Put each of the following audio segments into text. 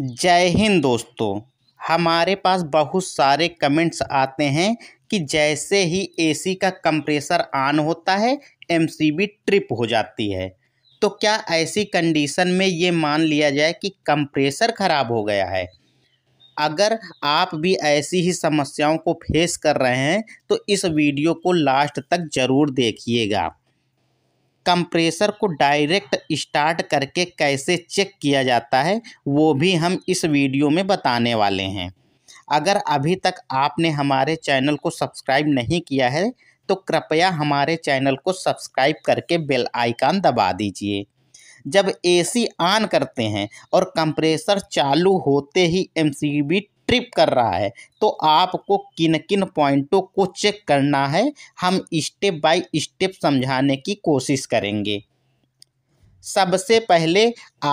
जय हिंद दोस्तों हमारे पास बहुत सारे कमेंट्स आते हैं कि जैसे ही एसी का कंप्रेसर ऑन होता है एमसीबी ट्रिप हो जाती है तो क्या ऐसी कंडीशन में ये मान लिया जाए कि कंप्रेसर ख़राब हो गया है अगर आप भी ऐसी ही समस्याओं को फेस कर रहे हैं तो इस वीडियो को लास्ट तक ज़रूर देखिएगा कंप्रेसर को डायरेक्ट स्टार्ट करके कैसे चेक किया जाता है वो भी हम इस वीडियो में बताने वाले हैं अगर अभी तक आपने हमारे चैनल को सब्सक्राइब नहीं किया है तो कृपया हमारे चैनल को सब्सक्राइब करके बेल आइकन दबा दीजिए जब एसी ऑन करते हैं और कंप्रेसर चालू होते ही एमसीबी ट्रिप कर रहा है तो आपको किन किन पॉइंटों को चेक करना है हम स्टेप बाय स्टेप समझाने की कोशिश करेंगे सबसे पहले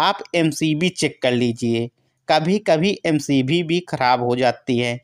आप एमसीबी चेक कर लीजिए कभी कभी एमसीबी भी खराब हो जाती है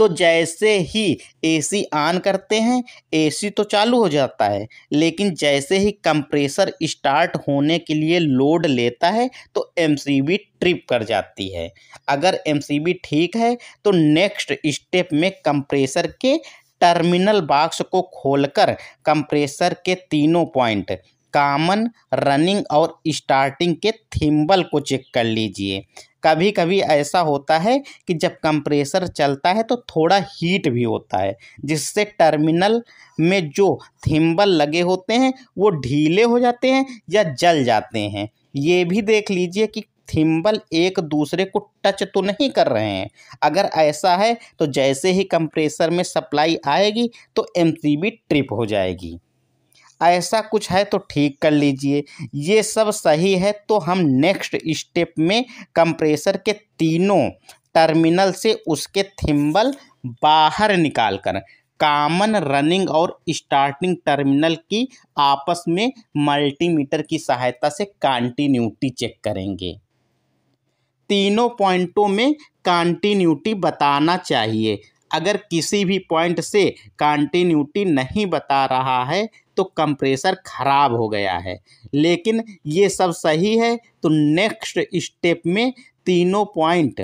तो जैसे ही एसी ऑन करते हैं एसी तो चालू हो जाता है लेकिन जैसे ही कंप्रेसर स्टार्ट होने के लिए लोड लेता है तो एमसीबी ट्रिप कर जाती है अगर एमसीबी ठीक है तो नेक्स्ट स्टेप में कंप्रेसर के टर्मिनल बॉक्स को खोलकर कंप्रेसर के तीनों पॉइंट कामन रनिंग और स्टार्टिंग के थिम्बल को चेक कर लीजिए कभी कभी ऐसा होता है कि जब कंप्रेसर चलता है तो थोड़ा हीट भी होता है जिससे टर्मिनल में जो थिम्बल लगे होते हैं वो ढीले हो जाते हैं या जल जाते हैं ये भी देख लीजिए कि थिम्बल एक दूसरे को टच तो नहीं कर रहे हैं अगर ऐसा है तो जैसे ही कंप्रेसर में सप्लाई आएगी तो एम ट्रिप हो जाएगी ऐसा कुछ है तो ठीक कर लीजिए ये सब सही है तो हम नेक्स्ट स्टेप में कंप्रेसर के तीनों टर्मिनल से उसके थिम्बल बाहर निकाल कर कामन रनिंग और स्टार्टिंग टर्मिनल की आपस में मल्टीमीटर की सहायता से कॉन्टीन्यूटी चेक करेंगे तीनों पॉइंटों में कॉन्टीन्यूटी बताना चाहिए अगर किसी भी पॉइंट से कॉन्टीन्यूटी नहीं बता रहा है तो कंप्रेसर खराब हो गया है लेकिन ये सब सही है तो नेक्स्ट स्टेप में तीनों पॉइंट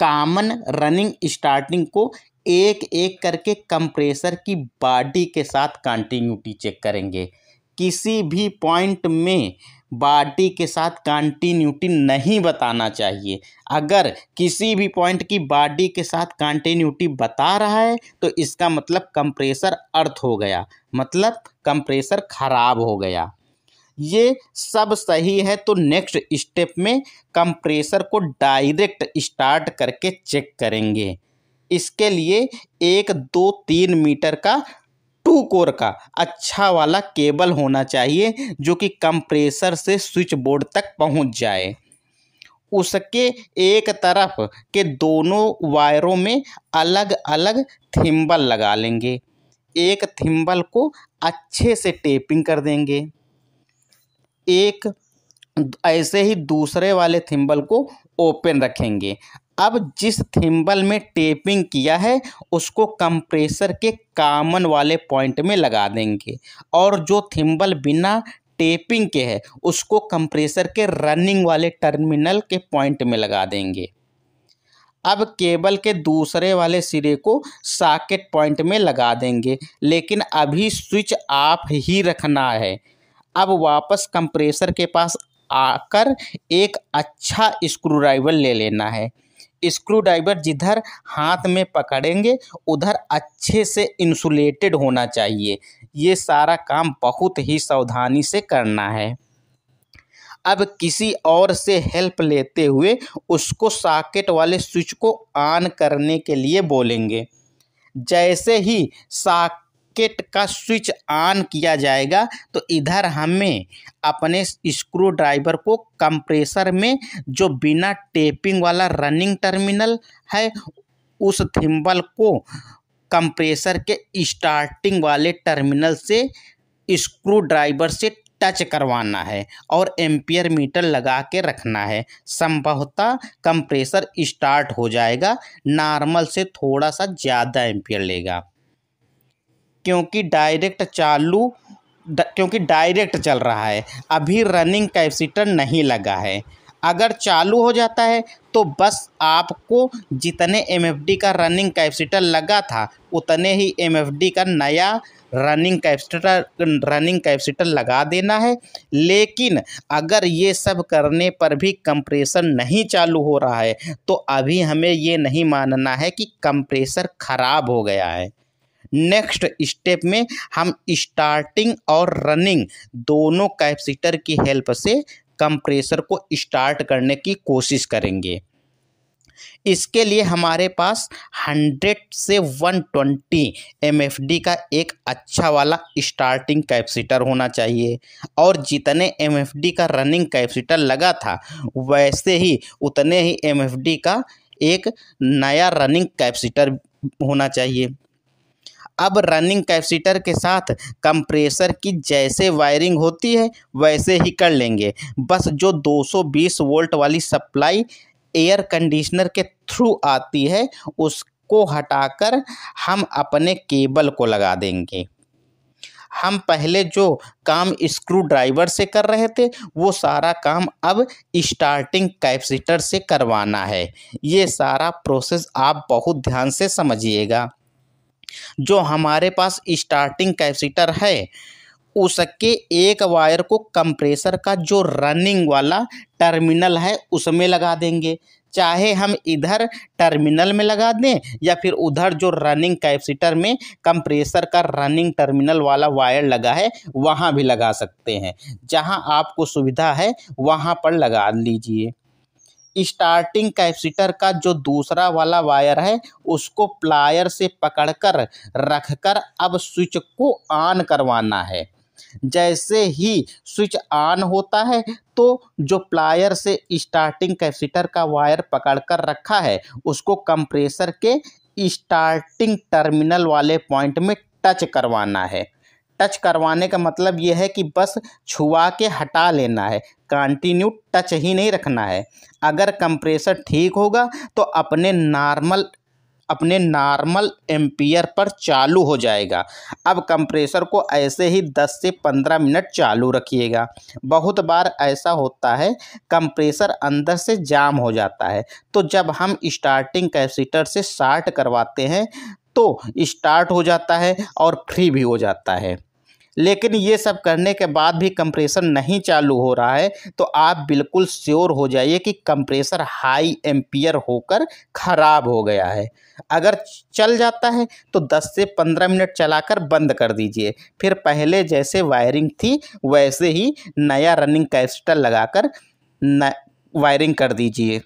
कामन रनिंग स्टार्टिंग को एक एक करके कंप्रेसर की बॉडी के साथ कंटिन्यूटी चेक करेंगे किसी भी पॉइंट में बाडी के साथ कंटिन्यूटी नहीं बताना चाहिए अगर किसी भी पॉइंट की बाडी के साथ कंटिन्यूटी बता रहा है तो इसका मतलब कंप्रेसर अर्थ हो गया मतलब कंप्रेसर खराब हो गया ये सब सही है तो नेक्स्ट स्टेप में कंप्रेसर को डायरेक्ट स्टार्ट करके चेक करेंगे इसके लिए एक दो तीन मीटर का टू कोर का अच्छा वाला केबल होना चाहिए जो कि कंप्रेसर से स्विच बोर्ड तक पहुंच जाए उसके एक तरफ के दोनों वायरों में अलग अलग थिम्बल लगा लेंगे एक थिम्बल को अच्छे से टेपिंग कर देंगे एक ऐसे ही दूसरे वाले थिम्बल को ओपन रखेंगे अब जिस थिम्बल में टेपिंग किया है उसको कंप्रेसर के कामन वाले पॉइंट में लगा देंगे और जो थिम्बल बिना टेपिंग के है उसको कंप्रेसर के रनिंग वाले टर्मिनल के पॉइंट में लगा देंगे अब केबल के दूसरे वाले सिरे को साकेट पॉइंट में लगा देंगे लेकिन अभी स्विच ऑफ ही रखना है अब वापस कंप्रेसर के पास आकर एक अच्छा स्क्रू ड्राइवर ले लेना है स्क्रू ड्राइवर जिधर हाथ में पकड़ेंगे उधर अच्छे से इंसुलेटेड होना चाहिए ये सारा काम बहुत ही सावधानी से करना है अब किसी और से हेल्प लेते हुए उसको साकेट वाले स्विच को ऑन करने के लिए बोलेंगे जैसे ही साकेट सॉकेट का स्विच ऑन किया जाएगा तो इधर हमें अपने स्क्रू ड्राइवर को कंप्रेसर में जो बिना टेपिंग वाला रनिंग टर्मिनल है उस थिम्बल को कंप्रेसर के स्टार्टिंग वाले टर्मिनल से स्क्रू ड्राइवर से टच करवाना है और एम्पियर मीटर लगा के रखना है संभवतः कंप्रेसर स्टार्ट हो जाएगा नॉर्मल से थोड़ा सा ज़्यादा एम्पियर लेगा क्योंकि डायरेक्ट चालू क्योंकि डायरेक्ट चल रहा है अभी रनिंग कैपेसिटर नहीं लगा है अगर चालू हो जाता है तो बस आपको जितने एम का रनिंग कैपेसिटर लगा था उतने ही एम का नया रनिंग कैपेसिटर रनिंग कैपेसिटर लगा देना है लेकिन अगर ये सब करने पर भी कंप्रेसर नहीं चालू हो रहा है तो अभी हमें ये नहीं मानना है कि कंप्रेसर ख़राब हो गया है नेक्स्ट स्टेप में हम स्टार्टिंग और रनिंग दोनों कैपेसिटर की हेल्प से कंप्रेसर को स्टार्ट करने की कोशिश करेंगे इसके लिए हमारे पास 100 से 120 ट्वेंटी का एक अच्छा वाला स्टार्टिंग कैपेसिटर होना चाहिए और जितने एम का रनिंग कैपेसिटर लगा था वैसे ही उतने ही एम का एक नया रनिंग कैपेसिटर होना चाहिए अब रनिंग कैपेसिटर के साथ कंप्रेसर की जैसे वायरिंग होती है वैसे ही कर लेंगे बस जो 220 वोल्ट वाली सप्लाई एयर कंडीशनर के थ्रू आती है उसको हटाकर हम अपने केबल को लगा देंगे हम पहले जो काम स्क्रू ड्राइवर से कर रहे थे वो सारा काम अब स्टार्टिंग कैपेसिटर से करवाना है ये सारा प्रोसेस आप बहुत ध्यान से समझिएगा जो हमारे पास स्टार्टिंग कैपेसिटर है उसके एक वायर को कंप्रेसर का जो रनिंग वाला टर्मिनल है उसमें लगा देंगे चाहे हम इधर टर्मिनल में लगा दें या फिर उधर जो रनिंग कैपेसिटर में कंप्रेसर का रनिंग टर्मिनल वाला वायर लगा है वहाँ भी लगा सकते हैं जहाँ आपको सुविधा है वहाँ पर लगा लीजिए स्टार्टिंग कैपेसिटर का जो दूसरा वाला वायर है उसको प्लायर से पकड़कर रखकर अब स्विच को ऑन करवाना है जैसे ही स्विच ऑन होता है तो जो प्लायर से स्टार्टिंग कैपेसिटर का वायर पकड़कर रखा है उसको कंप्रेसर के स्टार्टिंग टर्मिनल वाले पॉइंट में टच करवाना है टच करवाने का मतलब यह है कि बस छुआ के हटा लेना है कंटिन्यू टच ही नहीं रखना है अगर कंप्रेसर ठीक होगा तो अपने नॉर्मल अपने नॉर्मल एम्पियर पर चालू हो जाएगा अब कंप्रेसर को ऐसे ही 10 से 15 मिनट चालू रखिएगा बहुत बार ऐसा होता है कंप्रेसर अंदर से जाम हो जाता है तो जब हम स्टार्टिंग कैपेसिटर से स्टार्ट करवाते हैं तो स्टार्ट हो जाता है और फ्री भी हो जाता है लेकिन ये सब करने के बाद भी कंप्रेसर नहीं चालू हो रहा है तो आप बिल्कुल श्योर हो जाइए कि कंप्रेसर हाई एम्पियर होकर ख़राब हो गया है अगर चल जाता है तो 10 से 15 मिनट चलाकर बंद कर दीजिए फिर पहले जैसे वायरिंग थी वैसे ही नया रनिंग कैस्टर लगाकर वायरिंग कर दीजिए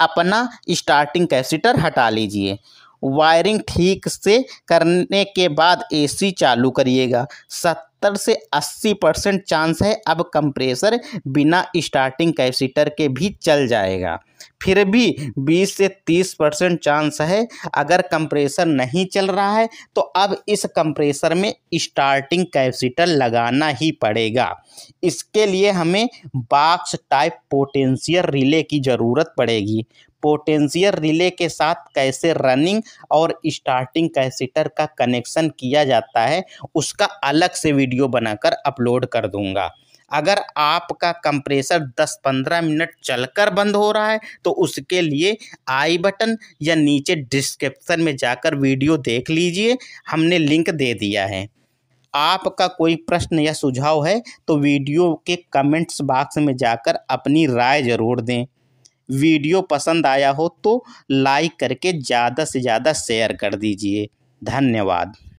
अपना स्टार्टिंग कैपेसिटर हटा लीजिए वायरिंग ठीक से करने के बाद एसी चालू करिएगा सत्तर से अस्सी परसेंट चांस है अब कंप्रेसर बिना स्टार्टिंग कैपेसिटर के भी चल जाएगा फिर भी 20 से 30 परसेंट चांस है अगर कंप्रेसर नहीं चल रहा है तो अब इस कंप्रेसर में स्टार्टिंग कैपेसिटर लगाना ही पड़ेगा इसके लिए हमें बाक्स टाइप पोटेंशियल रिले की ज़रूरत पड़ेगी पोटेंशियल रिले के साथ कैसे रनिंग और स्टार्टिंग कैसेटर का कनेक्शन किया जाता है उसका अलग से वीडियो बनाकर अपलोड कर दूंगा अगर आपका कंप्रेसर 10-15 मिनट चलकर बंद हो रहा है तो उसके लिए आई बटन या नीचे डिस्क्रिप्शन में जाकर वीडियो देख लीजिए हमने लिंक दे दिया है आपका कोई प्रश्न या सुझाव है तो वीडियो के कमेंट्स बॉक्स में जाकर अपनी राय ज़रूर दें वीडियो पसंद आया हो तो लाइक करके ज़्यादा से ज़्यादा शेयर कर दीजिए धन्यवाद